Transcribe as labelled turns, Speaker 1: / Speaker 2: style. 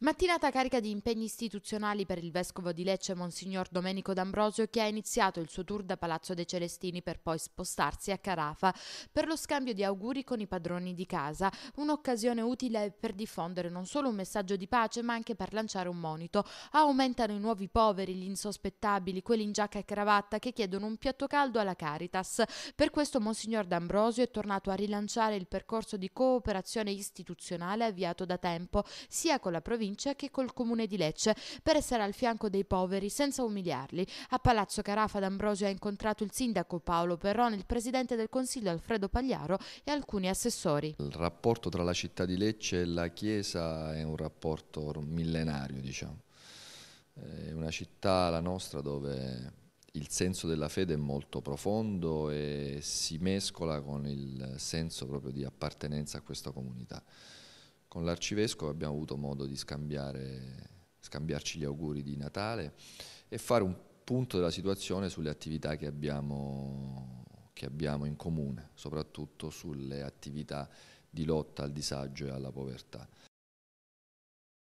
Speaker 1: Mattinata carica di impegni istituzionali per il vescovo di Lecce Monsignor Domenico D'Ambrosio che ha iniziato il suo tour da Palazzo dei Celestini per poi spostarsi a Carafa per lo scambio di auguri con i padroni di casa, un'occasione utile per diffondere non solo un messaggio di pace ma anche per lanciare un monito. Aumentano i nuovi poveri, gli insospettabili, quelli in giacca e cravatta che chiedono un piatto caldo alla Caritas. Per questo Monsignor D'Ambrosio è tornato a rilanciare il percorso di cooperazione istituzionale avviato da tempo sia con la provincia provincia che col comune di Lecce per essere al fianco dei poveri senza umiliarli. A Palazzo Carafa d'Ambrosio ha incontrato il sindaco Paolo Perrone, il presidente del consiglio Alfredo Pagliaro e alcuni assessori.
Speaker 2: Il rapporto tra la città di Lecce e la chiesa è un rapporto millenario, diciamo. È una città, la nostra, dove il senso della fede è molto profondo e si mescola con il senso proprio di appartenenza a questa comunità. Con l'arcivescovo abbiamo avuto modo di scambiarci gli auguri di Natale e fare un punto della situazione sulle attività che abbiamo, che abbiamo in comune, soprattutto sulle attività di lotta al disagio e alla povertà.